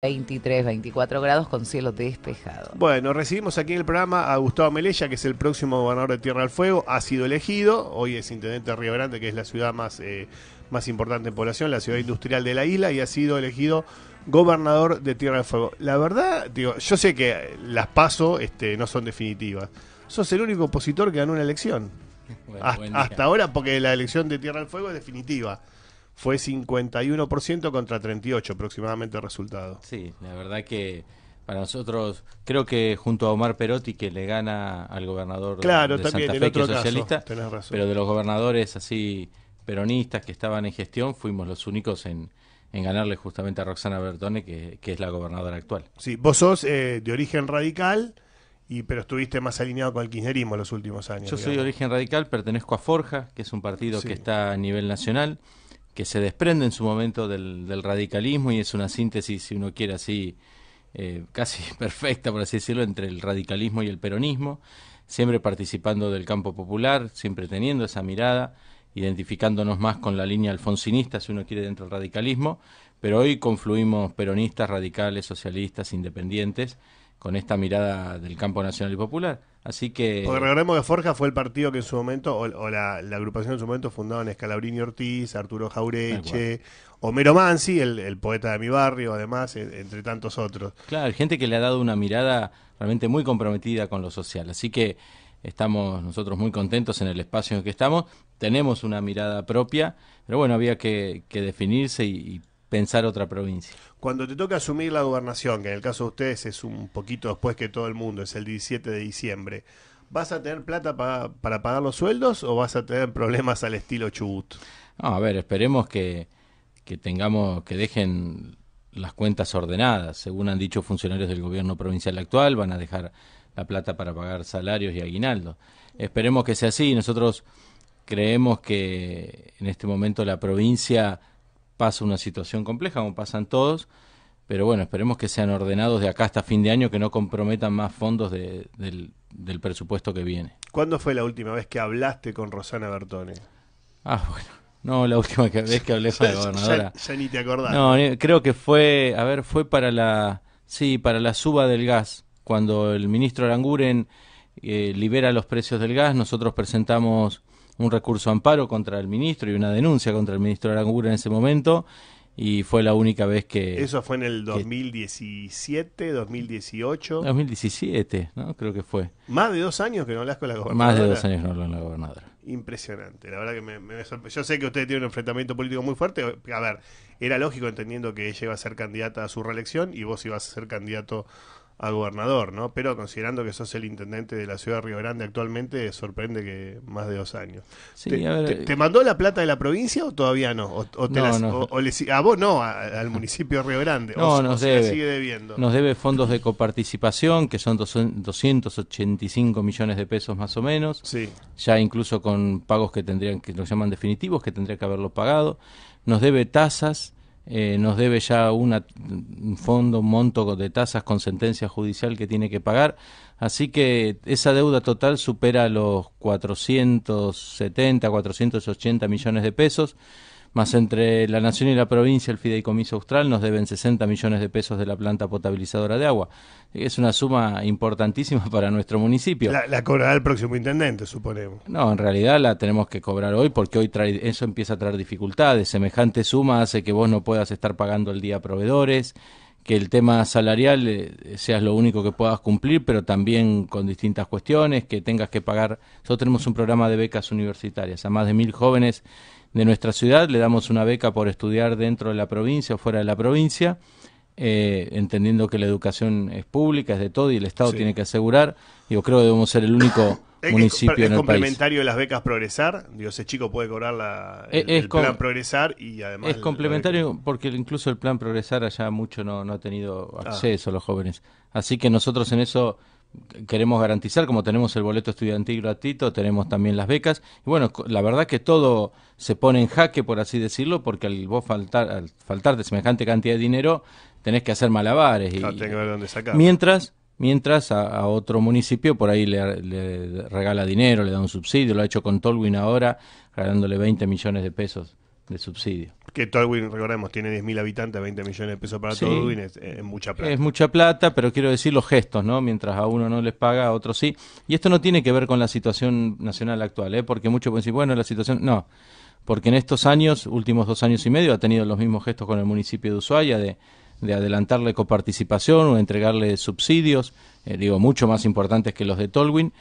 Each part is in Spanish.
23, 24 grados con cielo despejado. Bueno, recibimos aquí en el programa a Gustavo Melella, que es el próximo gobernador de Tierra del Fuego. Ha sido elegido, hoy es intendente de Río Grande, que es la ciudad más, eh, más importante en población, la ciudad industrial de la isla, y ha sido elegido gobernador de Tierra del Fuego. La verdad, digo, yo sé que las paso este, no son definitivas. Sos el único opositor que ganó una elección. hasta ahora, porque la elección de Tierra del Fuego es definitiva fue 51% contra 38 aproximadamente el resultado. Sí, la verdad que para nosotros, creo que junto a Omar Perotti que le gana al gobernador claro, Santa Fe, que es socialista, pero de los gobernadores así peronistas que estaban en gestión, fuimos los únicos en, ganarle justamente a Roxana Bertone, que, es la gobernadora actual. Sí, vos sos eh, de origen radical, y pero estuviste más alineado con el kirchnerismo los últimos años. Yo soy de origen radical, pertenezco a Forja, que es un partido que está a nivel nacional que se desprende en su momento del, radicalismo y es una síntesis, si uno quiere así, eh, casi perfecta, por así decirlo, entre el radicalismo y el peronismo, siempre participando del campo popular, siempre teniendo esa mirada, identificándonos más con la línea alfonsinista, si uno quiere, dentro del radicalismo, pero hoy confluimos peronistas, radicales, socialistas, independientes, con esta mirada del campo nacional y popular. Así que. Porque recordemos que Forja fue el partido que en su momento, o, la, agrupación en su momento, fundaron Escalabrini Ortiz, Arturo Jaureche, Homero Mansi, el, poeta de mi barrio, además, e, entre tantos otros. Claro, gente que le ha dado una mirada realmente muy comprometida con lo social. Así que estamos nosotros muy contentos en el espacio en el que estamos. Tenemos una mirada propia, pero bueno, había que, definirse y pensar otra provincia. Cuando te toca asumir la gobernación, que en el caso de ustedes es un poquito después que todo el mundo, es el 17 de diciembre, ¿vas a tener plata para pagar los sueldos o vas a tener problemas al estilo Chubut? No, a ver, esperemos que, que tengamos, que dejen las cuentas ordenadas. Según han dicho funcionarios del gobierno provincial actual, van a dejar la plata para pagar salarios y aguinaldo. Esperemos que sea así. Nosotros creemos que en este momento la provincia pasa una situación compleja, como pasan todos, pero bueno, esperemos que sean ordenados de acá hasta fin de año, que no comprometan más fondos del, presupuesto que viene. ¿Cuándo fue la última vez que hablaste con Rosana Bertone? Ah, bueno. No, la última vez que hablé con la gobernadora. Ya, ni te acordás. No, creo que fue, a ver, fue para la, sí, para la suba del gas. Cuando el ministro Aranguren eh, libera los precios del gas, nosotros presentamos un recurso amparo contra el ministro y una denuncia contra el ministro Arangura en ese momento y fue la única vez que... Eso fue en el 2017, 2018. 2017, ¿no? Creo que fue. Más de dos años que no hablas con la gobernadora. Más de dos años no hablas con la gobernadora. Impresionante, la verdad que me, Yo sé que usted tiene un enfrentamiento político muy fuerte. A ver, era lógico entendiendo que ella iba a ser candidata a su reelección y vos ibas a ser candidato al gobernador, ¿no? Pero considerando que sos el intendente de la ciudad de Río Grande actualmente, sorprende que más de dos años. Eh, ¿Te, mandó la plata de la provincia o todavía no? a vos no, al municipio de Río Grande? No, nos debe. fondos de coparticipación, que son 285 millones de pesos más o menos. Ya incluso con pagos que tendrían, que nos llaman definitivos, que tendría que haberlo pagado. Nos debe tasas eh, nos debe ya un fondo, un monto de tasas con sentencia judicial que tiene que pagar. Así que esa deuda total supera los 470, 480 millones de pesos más entre la nación y la provincia el fideicomiso austral nos deben 60 millones de pesos de la planta potabilizadora de agua. Es una suma importantísima para nuestro municipio. La, cobrará el próximo intendente, suponemos. No, en realidad la tenemos que cobrar hoy porque hoy eso empieza a traer dificultades. Semejante suma hace que vos no puedas estar pagando el día a proveedores que el tema salarial eh, seas lo único que puedas cumplir, pero también con distintas cuestiones, que tengas que pagar. Nosotros tenemos un programa de becas universitarias. A más de mil jóvenes de nuestra ciudad le damos una beca por estudiar dentro de la provincia o fuera de la provincia. Eh, entendiendo que la educación es pública, es de todo y el Estado tiene que asegurar. Yo creo que debemos ser el único municipio es, en el complementario de las becas Progresar? Digo, ese chico puede cobrar la, el, es, plan Progresar y además... Es complementario porque incluso el plan Progresar allá mucho no, no ha tenido ah. acceso a los jóvenes. Así que nosotros en eso queremos garantizar, como tenemos el boleto estudiantil gratuito, tenemos también las becas. Y bueno, la verdad que todo se pone en jaque, por así decirlo, porque al vos faltar, faltar de semejante cantidad de dinero, tenés que hacer malabares. Y, Mientras, mientras a, otro municipio por ahí le, regala dinero, le da un subsidio, lo ha hecho con Tolwin ahora, regalándole 20 millones de pesos de subsidio. Que Tolwyn, recordemos, tiene 10.000 habitantes, 20 millones de pesos para sí, es, mucha plata. Es mucha plata, pero quiero decir los gestos, ¿no? Mientras a uno no les paga, a otro sí. Y esto no tiene que ver con la situación nacional actual, ¿eh? Porque muchos pueden decir, bueno, la situación. No. Porque en estos años, últimos dos años y medio, ha tenido los mismos gestos con el municipio de Ushuaia de, de adelantarle coparticipación o entregarle subsidios, eh, digo, mucho más importantes que los de Tolwyn.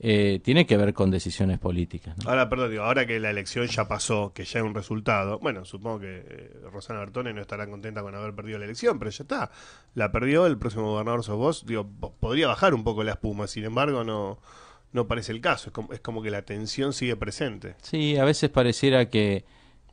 Eh, tiene que ver con decisiones políticas. Ahora, perdón, ahora que la elección ya pasó, que ya hay un resultado, bueno, supongo que eh, Rosana Bertone no estará contenta con haber perdido la elección, pero ya está, la perdió, el próximo gobernador sos vos, digo, podría bajar un poco la espuma, sin embargo, no, no parece el caso, es como, es como que la tensión sigue presente. Sí, a veces pareciera que,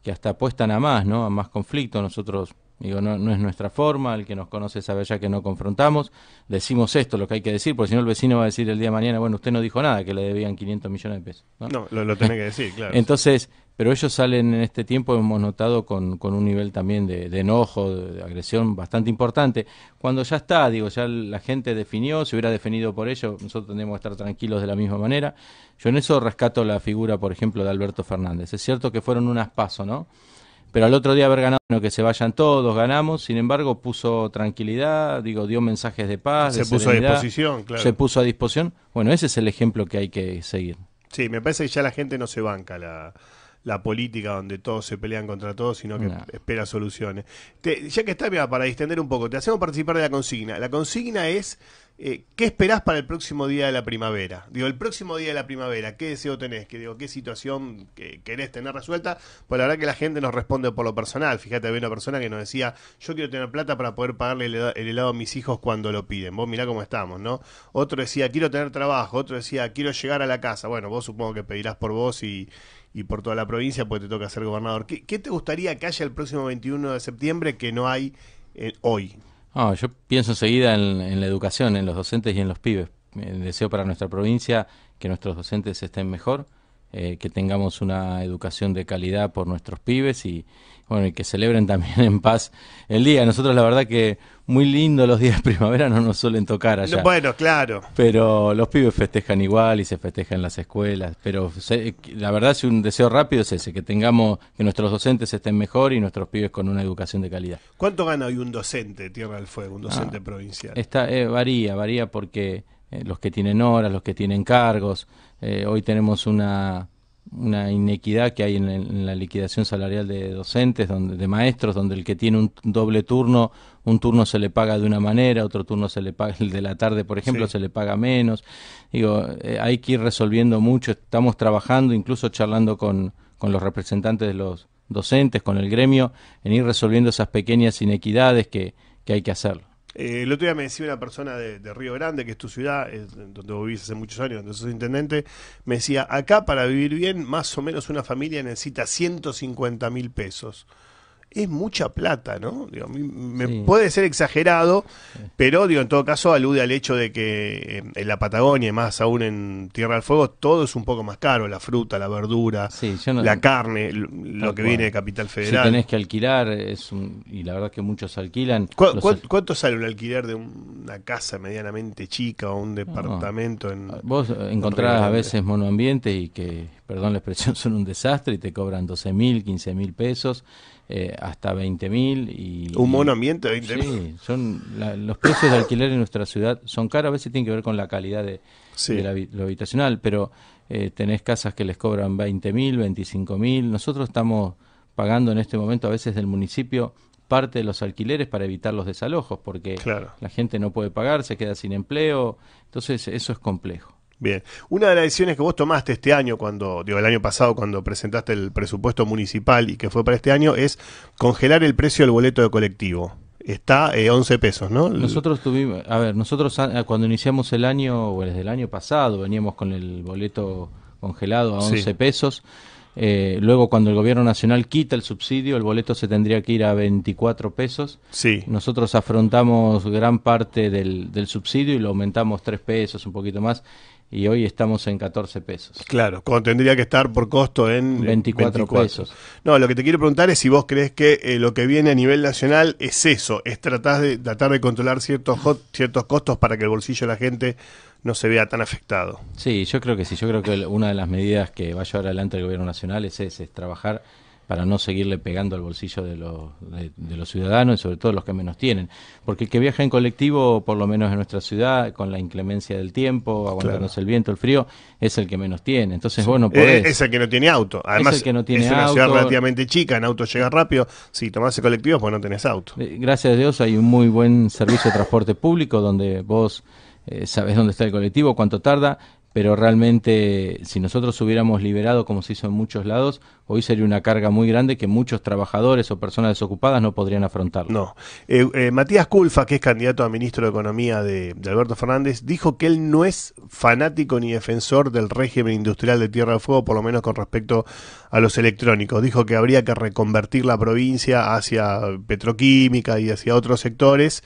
que hasta apuestan a más, ¿no? A más conflicto, nosotros Digo, no, es nuestra forma, el que nos conoce sabe ya que no confrontamos. Decimos esto, lo que hay que decir, porque si no el vecino va a decir el día de mañana, bueno, usted no dijo nada, que le debían 500 millones de pesos. No, lo, tiene que decir, claro. Entonces, pero ellos salen en este tiempo, hemos notado, con, con un nivel también de, enojo, de, agresión bastante importante. Cuando ya está, digo, ya la gente definió, se hubiera definido por ello, nosotros tendríamos que estar tranquilos de la misma manera. Yo en eso rescato la figura, por ejemplo, de Alberto Fernández. Es cierto que fueron unas pasos, ¿no? pero al otro día haber ganado, bueno, que se vayan todos, ganamos, sin embargo, puso tranquilidad, digo, dio mensajes de paz. Se puso a disposición, claro. Se puso a disposición. Bueno, ese es el ejemplo que hay que seguir. Sí, me parece que ya la gente no se banca la, política donde todos se pelean contra todos, sino que espera soluciones. ya que está, mira, para distender un poco, te hacemos participar de la consigna. La consigna es eh, ¿Qué esperás para el próximo día de la primavera? Digo, el próximo día de la primavera, ¿qué deseo tenés? Que, digo, ¿Qué situación que querés tener resuelta? Pues la verdad que la gente nos responde por lo personal. Fíjate, había una persona que nos decía, yo quiero tener plata para poder pagarle el helado, a mis hijos cuando lo piden. Vos mirá cómo estamos, ¿no? Otro decía, quiero tener trabajo. Otro decía, quiero llegar a la casa. Bueno, vos supongo que pedirás por vos y, por toda la provincia porque te toca ser gobernador. ¿Qué, te gustaría que haya el próximo 21 de septiembre que no hay eh, hoy? Ah, yo pienso enseguida en, la educación, en los docentes y en los pibes. Eh, deseo para nuestra provincia que nuestros docentes estén mejor, eh, que tengamos una educación de calidad por nuestros pibes y, bueno, y que celebren también en paz el día. Nosotros la verdad que muy lindo los días de primavera no nos suelen tocar allá. Bueno, claro. Pero los pibes festejan igual y se festejan en las escuelas. Pero la verdad si un deseo rápido es ese, que tengamos, que nuestros docentes estén mejor y nuestros pibes con una educación de calidad. ¿Cuánto gana hoy un docente Tierra del Fuego, un docente ah, provincial? Eh, varía, varía porque eh, los que tienen horas, los que tienen cargos, eh, hoy tenemos una, una inequidad que hay en, la liquidación salarial de docentes, donde, de maestros, donde el que tiene un doble turno, un turno se le paga de una manera, otro turno se le paga, el de la tarde, por ejemplo, se le paga menos. Digo, eh, hay que ir resolviendo mucho, estamos trabajando, incluso charlando con, con los representantes de los docentes, con el gremio, en ir resolviendo esas pequeñas inequidades que, que hay que hacerlo. Eh, el otro día me decía una persona de, Río Grande, que es tu ciudad, eh, donde vos vivís hace muchos años, donde sos intendente, me decía, acá para vivir bien, más o menos una familia necesita 150 mil pesos es mucha plata, ¿no? me Puede ser exagerado, pero en todo caso alude al hecho de que eh, en la Patagonia, y más aún en Tierra del Fuego, todo es un poco más caro, la fruta, la verdura, la carne, lo que viene de Capital Federal. Si tenés que alquilar, es y la verdad que muchos alquilan. ¿Cuánto sale un alquiler de una casa medianamente chica o un departamento? En, Vos encontrás a veces monoambientes y que perdón la expresión, son un desastre y te cobran 12 mil, 15 mil pesos, eh, hasta 20 mil. Y, un monoambiente de 20 mil. Sí, son los precios de alquiler en nuestra ciudad son caros, a veces tienen que ver con la calidad de, la, lo habitacional, pero eh, tenés casas que les cobran 20 mil, 25 mil. Nosotros estamos pagando en este momento a veces del municipio parte de los alquileres para evitar los desalojos, porque la gente no puede pagar, se queda sin empleo, entonces eso es complejo. Bien. Una de las decisiones que vos tomaste este año, cuando, digo, el año pasado, cuando presentaste el presupuesto municipal y que fue para este año, es congelar el precio del boleto de colectivo. Está eh, 11 pesos, ¿no? Nosotros tuvimos, a ver, nosotros cuando iniciamos el año, o desde el año pasado, veníamos con el boleto congelado a 11 pesos. Eh, luego, cuando el gobierno nacional quita el subsidio, el boleto se tendría que ir a 24 pesos. Sí. Nosotros afrontamos gran parte del, del subsidio y lo aumentamos 3 pesos, un poquito más, y hoy estamos en 14 pesos. Claro, cuando tendría que estar por costo en 24, pesos. No, lo que te quiero preguntar es si vos crees que eh, lo que viene a nivel nacional es eso, es tratar de, tratar de controlar ciertos, ciertos costos para que el bolsillo de la gente no se vea tan afectado. Sí, yo creo que sí, yo creo que una de las medidas que va a llevar adelante el gobierno nacional es, es, es trabajar para no seguirle pegando al bolsillo de los, ciudadanos y sobre todo los que menos tienen. Porque el que viaja en colectivo, por lo menos en nuestra ciudad, con la inclemencia del tiempo, aguantándose el viento, el frío, es el que menos tiene. Entonces, bueno, eh, podés. Es el que no tiene auto. Además, es, que no tiene ciudad relativamente chica, en auto llega rápido. Si tomás el colectivo, pues no tenés auto. Eh, gracias a Dios hay un muy buen servicio de transporte público donde vos... Eh, sabés sabes dónde está el colectivo, cuánto tarda, pero realmente si nosotros hubiéramos liberado como se hizo en muchos lados, hoy sería una carga muy grande que muchos trabajadores o personas desocupadas no podrían afrontar. No. Eh, eh, Matías Culfa, que es candidato a ministro de Economía de, de, Alberto Fernández, dijo que él no es fanático ni defensor del régimen industrial de Tierra del Fuego, por lo menos con respecto a los electrónicos. Dijo que habría que reconvertir la provincia hacia petroquímica y hacia otros sectores.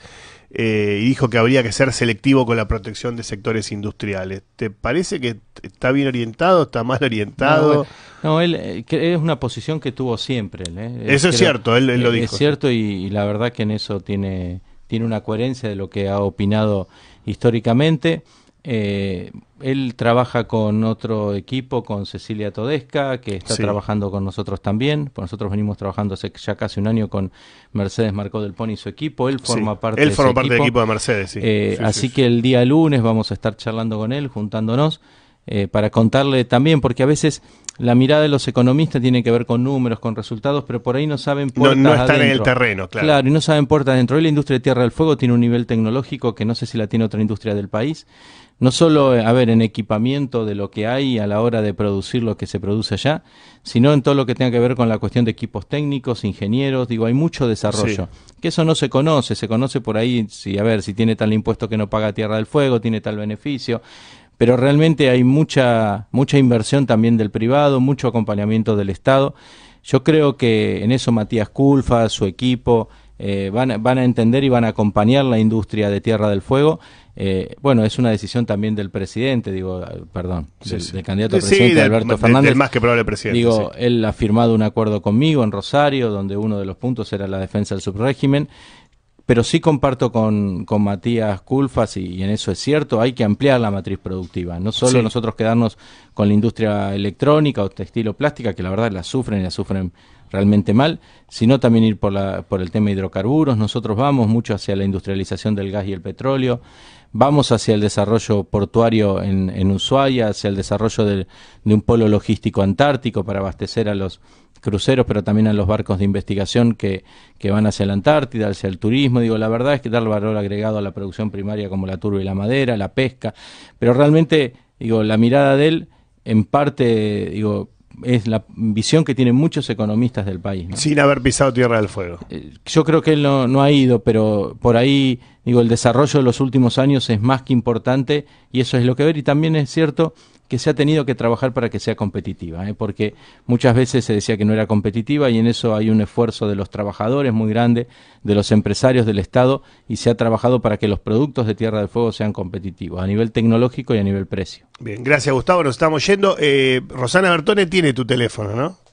Eh, y dijo que habría que ser selectivo con la protección de sectores industriales. ¿Te parece que está bien orientado, está mal orientado? No, él, eh, es una posición que tuvo siempre. Eh. Eso es, cierto, él, lo dijo. Es cierto y, la verdad que en eso tiene, tiene una coherencia de lo que ha opinado históricamente. Eh, él trabaja con otro equipo, con Cecilia Todesca, que está trabajando con nosotros también. Pues nosotros venimos trabajando hace ya casi un año con Mercedes Marcó del Pony y su equipo. Él forma parte, él forma parte del equipo de Mercedes, eh, así que el día lunes vamos a estar charlando con él, juntándonos. Eh, para contarle también, porque a veces la mirada de los economistas tiene que ver con números, con resultados, pero por ahí no saben puertas no, no están en el terreno, claro. Claro, y no saben puertas adentro. de la industria de Tierra del Fuego tiene un nivel tecnológico que no sé si la tiene otra industria del país. No solo, eh, a ver, en equipamiento de lo que hay a la hora de producir lo que se produce allá, sino en todo lo que tenga que ver con la cuestión de equipos técnicos, ingenieros, digo, hay mucho desarrollo. Que eso no se conoce, se conoce por ahí, si, a ver, si tiene tal impuesto que no paga Tierra del Fuego, tiene tal beneficio pero realmente hay mucha, mucha inversión también del privado, mucho acompañamiento del Estado. Yo creo que en eso Matías Culfa, su equipo, eh, van, van, a entender y van a acompañar la industria de Tierra del Fuego. Eh, bueno, es una decisión también del presidente, digo, ah, perdón, del, candidato a presidente Alberto Fernández. Del más que probable presidente. Digo, él ha firmado un acuerdo conmigo en Rosario, donde uno de los puntos era la defensa del subrégimen pero sí comparto con, Matías Culfas, y, en eso es cierto, hay que ampliar la matriz productiva, no solo nosotros quedarnos con la industria electrónica o textil o plástica, que la verdad la sufren y la sufren realmente mal, sino también ir por, la, por el tema de hidrocarburos, nosotros vamos mucho hacia la industrialización del gas y el petróleo, vamos hacia el desarrollo portuario en, en Ushuaia, hacia el desarrollo de un polo logístico antártico para abastecer a los cruceros, pero también a los barcos de investigación que, que van hacia la Antártida, hacia el turismo. Digo, la verdad es que dar valor agregado a la producción primaria como la turba y la madera, la pesca, pero realmente, digo, la mirada de él, en parte, digo, es la visión que tienen muchos economistas del país. Sin haber pisado Tierra del Fuego. Eh, yo creo que él no, no, ha ido, pero por ahí, digo, el desarrollo de los últimos años es más que importante y eso es lo que ver. Y también es cierto que se ha tenido que trabajar para que sea competitiva, ¿eh? porque muchas veces se decía que no era competitiva y en eso hay un esfuerzo de los trabajadores muy grande, de los empresarios del Estado y se ha trabajado para que los productos de Tierra del Fuego sean competitivos a nivel tecnológico y a nivel precio. Bien, gracias Gustavo, nos estamos yendo. Eh, Rosana Bertone tiene tu teléfono, ¿no?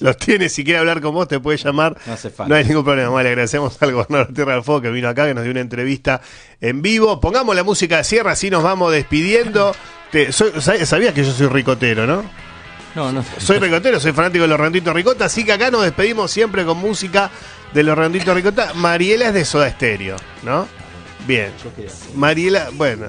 Los tiene, si quiere hablar con vos, te puede llamar. No hace falta. No hay ningún problema. le agradecemos al gobernador Tierra del Fuego que vino acá, que nos dio una entrevista en vivo. Pongamos la música de cierre, así nos vamos despidiendo. sabías que yo soy ricotero, ¿no? No, no. Soy ricotero, soy fanático de los Renditos Ricota, así que acá nos despedimos siempre con música de los Renditos Ricota. Mariela es de Soda Estéreo, ¿no? Bien. Mariela, bueno.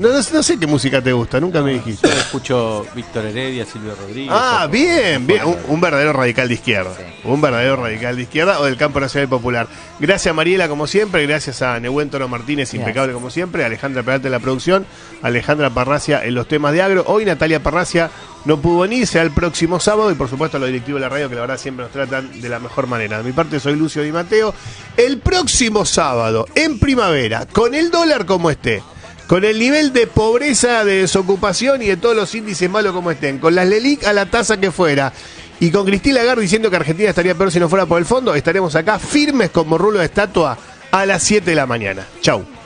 No, sé qué música te gusta, nunca me ah, dijiste. Yo escucho Víctor Heredia, Silvio Rodríguez. Ah, bien, bien. Un, verdadero radical de izquierda. Un verdadero radical de izquierda o del campo nacional popular. Gracias a Mariela, como siempre. Gracias a Neuentono Martínez, impecable como siempre. Alejandra Peralta en la producción. Alejandra Parracia en los temas de agro. Hoy Natalia Parracia no pudo ni al el próximo sábado. Y por supuesto, a los directivos de la radio, que la verdad siempre nos tratan de la mejor manera. De mi parte, soy Lucio Di Mateo. El próximo sábado, en primavera, con el dólar como esté. Con el nivel de pobreza, de desocupación y de todos los índices malos como estén, con las LELIC a la tasa que fuera, y con Cristina Lagarde diciendo que Argentina estaría peor si no fuera por el fondo, estaremos acá firmes como rulo de estatua a las 7 de la mañana. Chau.